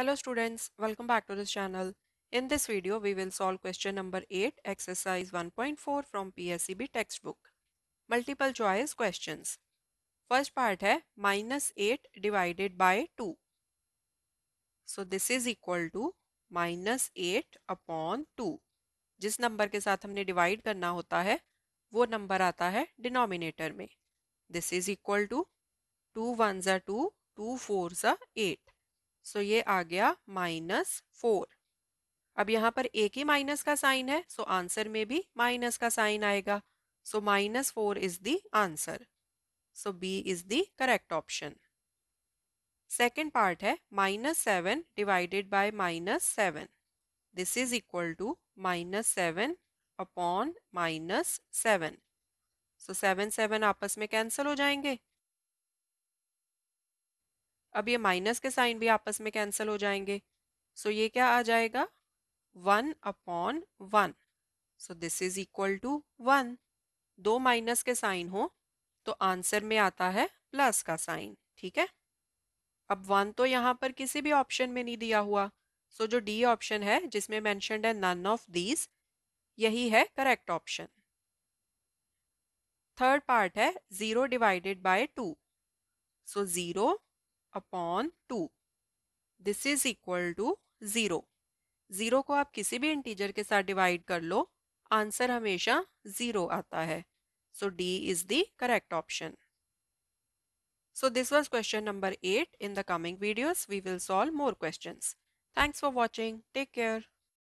Hello students, welcome back to this channel. In this video, we will solve question number 8, exercise 1.4 from PSEB textbook. Multiple choice questions. First part है minus 8 divided by 2. So this is equal to minus 8 upon 2. जिस number के साथ हमने divide करना होता है वो number आता है डिनोमिनेटर में this is equal to two one ज़ा टू टू फोर ज़ा एट सो ये आ गया माइनस फोर अब यहाँ पर एक ही माइनस का साइन है सो आंसर में भी माइनस का साइन आएगा so minus four is the answer so B is the correct option second part है minus seven divided by minus seven this is equal to minus seven upon minus seven so seven seven आपस में cancel हो जाएंगे अब ये minus के sign भी आपस में कैंसिल हो जाएंगे सो so ये क्या आ जाएगा one upon one so this is equal to one दो माइनस के साइन हो तो आंसर में आता है प्लस का साइन ठीक है अब वन तो यहाँ पर किसी भी ऑप्शन में नहीं दिया हुआ सो so, जो डी ऑप्शन है जिसमें मैंशनड है नन ऑफ दीज यही है करेक्ट ऑप्शन थर्ड पार्ट है zero divided by two so zero upon two this is equal to zero zero को आप किसी भी इंटीजर के साथ डिवाइड कर लो आंसर हमेशा जीरो आता है so D is the correct option so this was question number eight in the coming videos we will solve more question thanks for watching take care